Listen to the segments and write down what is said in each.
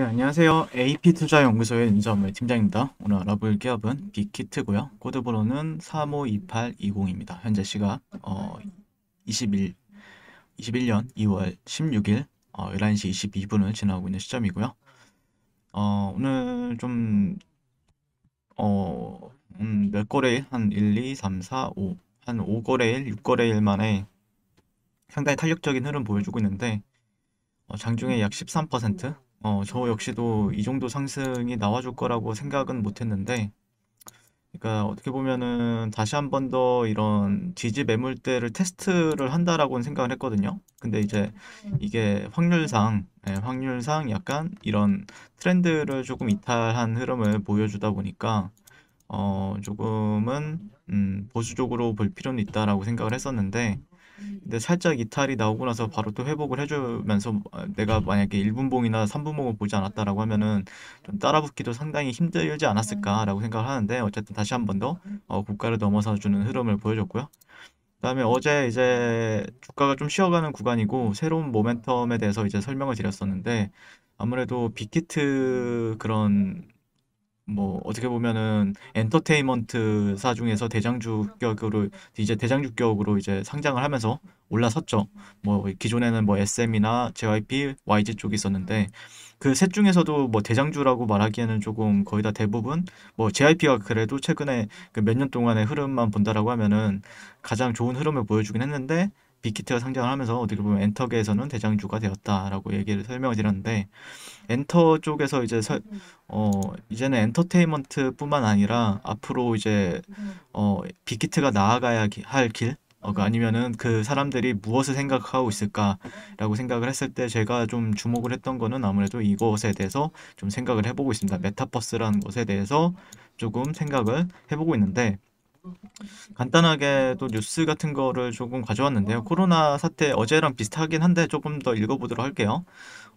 네, 안녕하세요. AP투자연구소의 윤정물 팀장입니다. 오늘 알아볼 기업은 빅히트고요 코드번호는 352820입니다. 현재 시각 어, 21, 21년 2월 16일 어, 11시 22분을 지나고 있는 시점이고요. 어, 오늘 좀 어, 음, 몇 거래일? 한 1, 2, 3, 4, 5. 한 5거래일, 6거래일 만에 상당히 탄력적인 흐름 보여주고 있는데 어, 장중에 약 13%, 어, 저 역시도 이 정도 상승이 나와줄 거라고 생각은 못했는데, 그러니까 어떻게 보면은 다시 한번 더 이런 지지 매물대를 테스트를 한다라고는 생각을 했거든요. 근데 이제 이게 확률상, 예, 확률상 약간 이런 트렌드를 조금 이탈한 흐름을 보여주다 보니까, 어, 조금은, 음, 보수적으로 볼 필요는 있다라고 생각을 했었는데, 근데 살짝 이탈이 나오고 나서 바로 또 회복을 해주면서 아, 내가 만약에 1분봉이나 3분봉을 보지 않았다라고 하면은 좀 따라붙기도 상당히 힘들지 않았을까라고 생각을 하는데 어쨌든 다시 한 번더 어, 고가를 넘어서 주는 흐름을 보여줬고요. 그다음에 어제 이제 주가가 좀 쉬어가는 구간이고 새로운 모멘텀에 대해서 이제 설명을 드렸었는데 아무래도 빅히트 그런 뭐 어떻게 보면은 엔터테인먼트사 중에서 대장주격으로 이제 대장주격으로 이제 상장을 하면서 올라섰죠. 뭐 기존에는 뭐 SM이나 JYP, YG 쪽이 있었는데 그 셋 중에서도 뭐 대장주라고 말하기에는 조금 거의 다 대부분 뭐 JYP가 그래도 최근에 그 몇 년 동안의 흐름만 본다라고 하면은 가장 좋은 흐름을 보여주긴 했는데 빅히트가 상장을 하면서 어떻게 보면 엔터계에서는 대장주가 되었다라고 얘기를 설명을 드렸는데 엔터 쪽에서 이제 서, 음. 어 이제는 엔터테인먼트뿐만 아니라 앞으로 이제 음. 어 빅히트가 나아가야 할 길, 어, 그 음. 아니면은 그 사람들이 무엇을 생각하고 있을까라고 생각을 했을 때 제가 좀 주목을 했던 거는 아무래도 이것에 대해서 좀 생각을 해보고 있습니다. 메타버스라는 것에 대해서 조금 생각을 해보고 있는데 간단하게 또 뉴스 같은 거를 조금 가져왔는데요. 음. 코로나 사태 어제랑 비슷하긴 한데 조금 더 읽어보도록 할게요.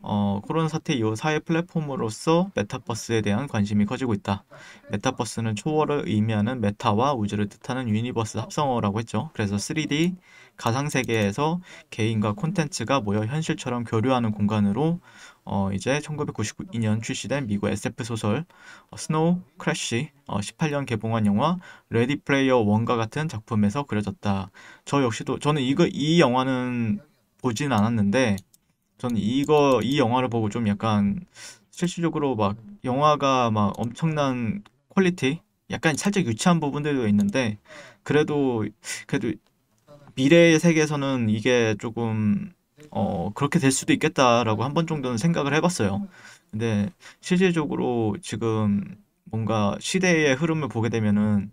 어, 코로나 사태 이후 사회 플랫폼으로서 메타버스에 대한 관심이 커지고 있다. 메타버스는 초월을 의미하는 메타와 우주를 뜻하는 유니버스 합성어라고 했죠. 그래서 3D, 가상세계에서 개인과 콘텐츠가 모여 현실처럼 교류하는 공간으로 어, 이제 1992년 출시된 미국 SF 소설 스노우 크래쉬 어, 18년 어, 개봉한 영화 레디 플레이어 원과 같은 작품에서 그려졌다. 저 역시도 저는 이거 이 영화는 보진 않았는데 저는 이거 이 영화를 보고 좀 약간 실질적으로 막 영화가 막 엄청난 퀄리티 약간 살짝 유치한 부분들도 있는데 그래도 그래도 미래의 세계에서는 이게 조금 어, 그렇게 될 수도 있겠다라고 한 번 정도는 생각을 해봤어요. 근데 실질적으로 지금 뭔가 시대의 흐름을 보게 되면은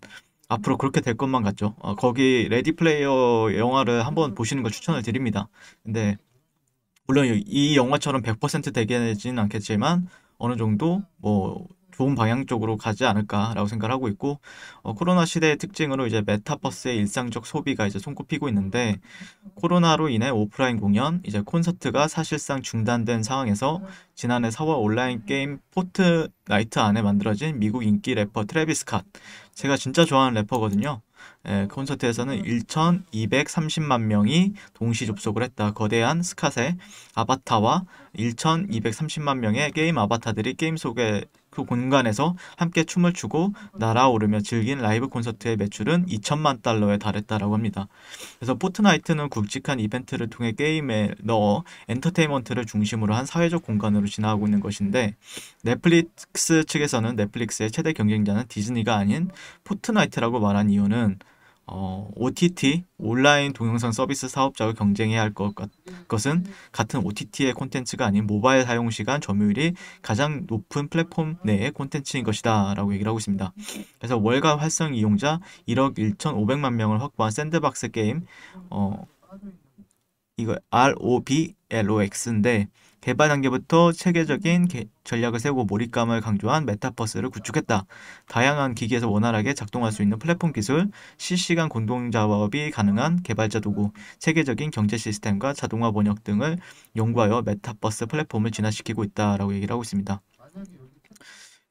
앞으로 그렇게 될 것만 같죠. 어, 거기 레디 플레이어 영화를 한번 보시는 걸 추천을 드립니다. 근데 물론 이 영화처럼 100% 되긴 하진 않겠지만 어느 정도 뭐 좋은 방향 쪽으로 가지 않을까라고 생각을 하고 있고 어, 코로나 시대의 특징으로 이제 메타버스의 일상적 소비가 이제 손꼽히고 있는데 코로나로 인해 오프라인 공연 이제 콘서트가 사실상 중단된 상황에서 지난해 4월 온라인 게임 포트나이트 안에 만들어진 미국 인기 래퍼 트래비스 캇 제가 진짜 좋아하는 래퍼거든요. 예, 콘서트에서는 1,230만 명이 동시 접속을 했다. 거대한 스캇의 아바타와 1,230만 명의 게임 아바타들이 게임 속에 그 공간에서 함께 춤을 추고 날아오르며 즐긴 라이브 콘서트의 매출은 2천만 달러에 달했다라고 합니다. 그래서 포트나이트는 굵직한 이벤트를 통해 게임에 넣어 엔터테인먼트를 중심으로 한 사회적 공간으로 진화하고 있는 것인데 넷플릭스 측에서는 넷플릭스의 최대 경쟁자는 디즈니가 아닌 포트나이트라고 말한 이유는 어, OTT 온라인 동영상 서비스 사업자와 경쟁해야 할것 것은 같은 OTT의 콘텐츠가 아닌 모바일 사용 시간 점유율이 가장 높은 플랫폼 내의 콘텐츠인 것이다라고 얘기를 하고 있습니다. 그래서 월간 활성 이용자 1억 1,500만 명을 확보한 샌드박스 게임 어 이거 ROBLOX인데 개발 단계부터 체계적인 개, 전략을 세우고 몰입감을 강조한 메타버스를 구축했다. 다양한 기기에서 원활하게 작동할 수 있는 플랫폼 기술, 실시간 공동 작업이 가능한 개발자 도구, 체계적인 경제 시스템과 자동화 번역 등을 연구하여 메타버스 플랫폼을 진화시키고 있다라고 얘기를 하고 있습니다.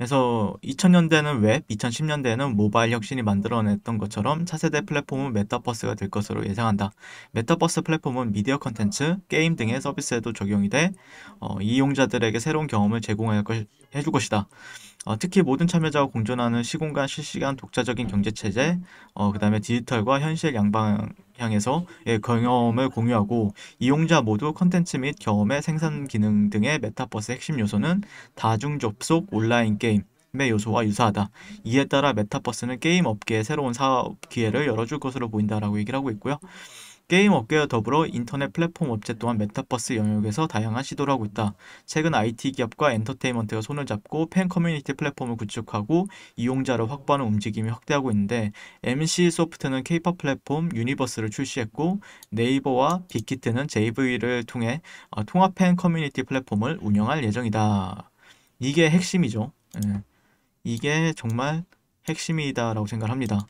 그래서 2000년대는 웹, 2 0 1 0년대는 모바일 혁신이 만들어냈던 것처럼 차세대 플랫폼은 메타버스가 될 것으로 예상한다. 메타버스 플랫폼은 미디어 컨텐츠, 게임 등의 서비스에도 적용이 돼 어, 이용자들에게 새로운 경험을 제공할 것, 해줄 것이다. 어, 특히 모든 참여자와 공존하는 시공간 실시간 독자적인 경제체제, 어, 그 다음에 디지털과 현실 양방 향해서 예, 경험을 공유하고 이용자 모두 컨텐츠 및 경험의 생산 기능 등의 메타버스 핵심 요소는 다중 접속 온라인 게임 의 요소와 유사하다. 이에 따라 메타버스는 게임 업계에 새로운 사업 기회를 열어줄 것으로 보인다라고 얘기를 하고 있고요. 게임 업계와 더불어 인터넷 플랫폼 업체 또한 메타버스 영역에서 다양한 시도를 하고 있다. 최근 IT 기업과 엔터테인먼트가 손을 잡고 팬 커뮤니티 플랫폼을 구축하고 이용자를 확보하는 움직임이 확대하고 있는데 MC 소프트는 케이팝 플랫폼 유니버스를 출시했고 네이버와 빅히트는 JV를 통해 어, 통합 팬 커뮤니티 플랫폼을 운영할 예정이다. 이게 핵심이죠. 예. 이게 정말 핵심이다라고 생각합니다.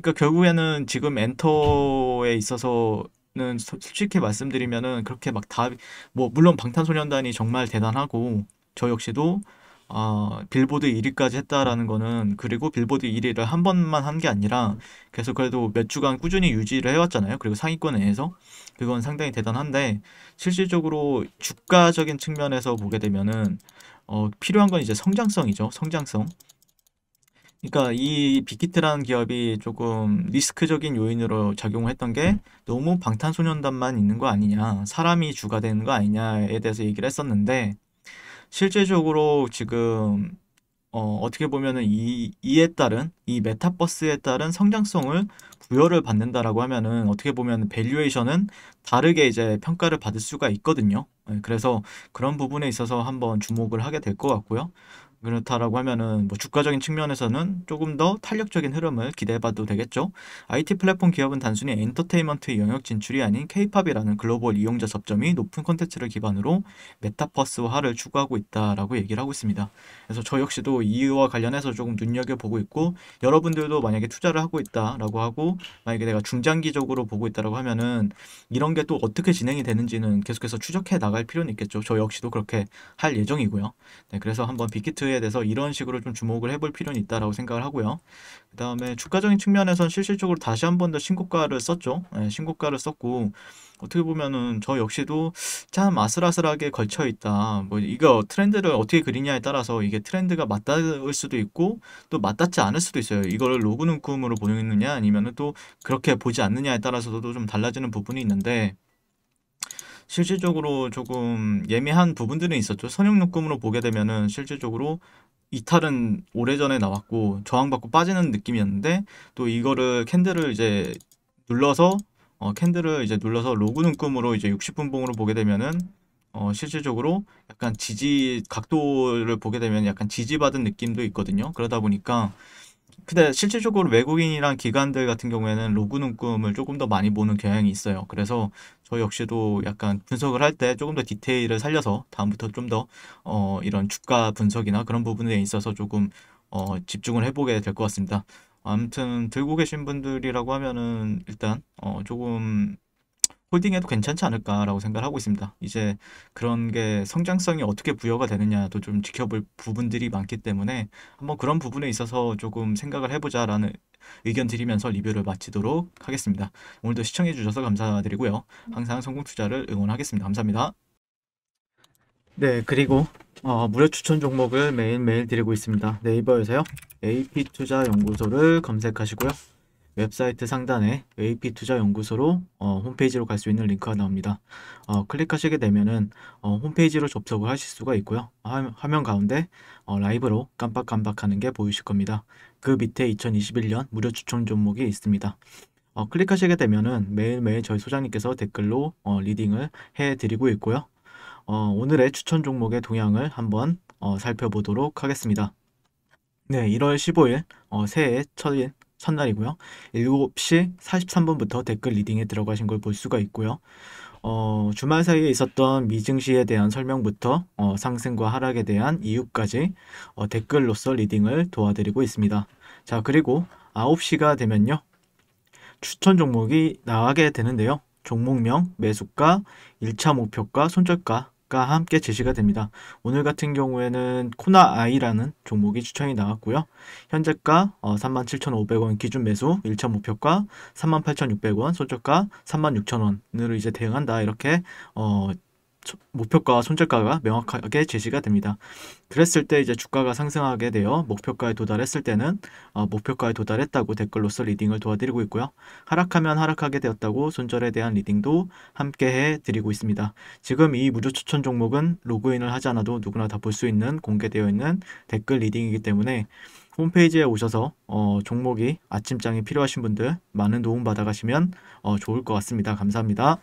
그러니까 결국에는 지금 엔터에 있어서 는 솔직히 말씀드리면은 그렇게 막 다 뭐 물론 방탄소년단이 정말 대단하고 저 역시도 아, 빌보드 1위까지 했다라는 거는 그리고 빌보드 1위를 한 번만 한 게 아니라 계속 그래도 몇 주간 꾸준히 유지를 해왔잖아요. 그리고 상위권 내에서 그건 상당히 대단한데 실질적으로 주가적인 측면에서 보게 되면은 어, 필요한 건 이제 성장성이죠. 성장성. 그러니까 이 빅히트라는 기업이 조금 리스크적인 요인으로 작용했던 게 너무 방탄소년단만 있는 거 아니냐, 사람이 주가 되는 거 아니냐에 대해서 얘기를 했었는데 실제적으로 지금 어, 어떻게 보면은 이 이에 따른 이 메타버스에 따른 성장성을 부여를 받는다라고 하면은 어떻게 보면 밸류에이션은 다르게 이제 평가를 받을 수가 있거든요. 예, 그래서 그런 부분에 있어서 한번 주목을 하게 될 것 같고요. 그렇다라고 하면은 뭐 주가적인 측면에서는 조금 더 탄력적인 흐름을 기대해봐도 되겠죠. IT 플랫폼 기업은 단순히 엔터테인먼트의 영역 진출이 아닌 K-팝이라는 글로벌 이용자 접점이 높은 콘텐츠를 기반으로 메타버스화를 추구하고 있다라고 얘기를 하고 있습니다. 그래서 저 역시도 이유와 관련해서 조금 눈여겨보고 있고 여러분들도 만약에 투자를 하고 있다라고 하고 만약에 내가 중장기적으로 보고 있다라고 하면은 이런 게 또 어떻게 진행이 되는지는 계속해서 추적해 나갈 필요는 있겠죠. 저 역시도 그렇게 할 예정이고요. 네, 그래서 한번 빅히트의 문제에 대해서 이런 식으로 좀 주목을 해볼 필요는 있다라고 생각을 하고요. 그 다음에 주가적인 측면에선 실질적으로 다시 한 번 더 신고가를 썼죠. 네, 신고가를 썼고 어떻게 보면은 저 역시도 참 아슬아슬하게 걸쳐 있다. 뭐 이거 트렌드를 어떻게 그리냐에 따라서 이게 트렌드가 맞닿을 수도 있고 또 맞닿지 않을 수도 있어요. 이거를 로그눈금으로 보느냐 아니면은 또 그렇게 보지 않느냐에 따라서도 좀 달라지는 부분이 있는데 실질적으로 조금 예매한 부분들은 있었죠. 선형요금으로 보게 되면은 실질적으로 이탈은 오래전에 나왔고 저항받고 빠지는 느낌이었는데 또 이거를 캔들을 이제 눌러서 어, 캔들을 이제 눌러서 로그 눈금으로 이제 60분 봉으로 보게 되면은 어, 실질적으로 약간 지지 각도를 보게 되면 약간 지지받은 느낌도 있거든요. 그러다 보니까 근데 실질적으로 외국인이랑 기관들 같은 경우에는 로그 눈금을 조금 더 많이 보는 경향이 있어요. 그래서 저 역시도 약간 분석을 할 때 조금 더 디테일을 살려서 다음부터 좀 더 어, 이런 주가 분석이나 그런 부분에 있어서 조금 어, 집중을 해보게 될 것 같습니다. 아무튼 들고 계신 분들이라고 하면은 일단 어, 조금 홀딩해도 괜찮지 않을까라고 생각 하고 있습니다. 이제 그런 게 성장성이 어떻게 부여가 되느냐도 좀 지켜볼 부분들이 많기 때문에 한번 그런 부분에 있어서 조금 생각을 해보자라는 의견 드리면서 리뷰를 마치도록 하겠습니다. 오늘도 시청해 주셔서 감사드리고요. 항상 성공 투자를 응원하겠습니다. 감사합니다. 네, 그리고 어, 무료 추천 종목을 매일매일 드리고 있습니다. 네이버에서요. AP투자연구소를 검색하시고요. 웹사이트 상단에 AP투자연구소로 어, 홈페이지로 갈 수 있는 링크가 나옵니다. 어, 클릭하시게 되면은 어, 홈페이지로 접속을 하실 수가 있고요. 화면 가운데 어, 라이브로 깜빡깜빡하는 게 보이실 겁니다. 그 밑에 2021년 무료 추천 종목이 있습니다. 어, 클릭하시게 되면은 매일매일 저희 소장님께서 댓글로 어, 리딩을 해드리고 있고요. 오늘의 추천 종목의 동향을 한번 살펴보도록 하겠습니다. 네, 1월 15일 어, 새해 첫일 첫날이고요. 7시 43분부터 댓글 리딩에 들어가신 걸 볼 수가 있고요. 어, 주말 사이에 있었던 미증시에 대한 설명부터 어, 상승과 하락에 대한 이유까지 어, 댓글로서 리딩을 도와드리고 있습니다. 자, 그리고 9시가 되면요. 추천 종목이 나가게 되는데요. 종목명, 매수가, 1차 목표가, 손절가 과 함께 제시가 됩니다. 오늘 같은 경우에는 코나 I라는 종목이 추천이 나왔고요. 현재가 37,500원 어, 기준 매수, 1차 목표가 38,600원, 손절가 36,000원으로 이제 대응한다 이렇게 어, 목표가와 손절가가 명확하게 제시가 됩니다. 그랬을 때 이제 주가가 상승하게 되어 목표가에 도달했을 때는 어, 목표가에 도달했다고 댓글로써 리딩을 도와드리고 있고요. 하락하면 하락하게 되었다고 손절에 대한 리딩도 함께 해드리고 있습니다. 지금 이 무료 추천 종목은 로그인을 하지 않아도 누구나 다 볼 수 있는 공개되어 있는 댓글 리딩이기 때문에 홈페이지에 오셔서 어, 종목이 아침장이 필요하신 분들 많은 도움 받아가시면 어, 좋을 것 같습니다. 감사합니다.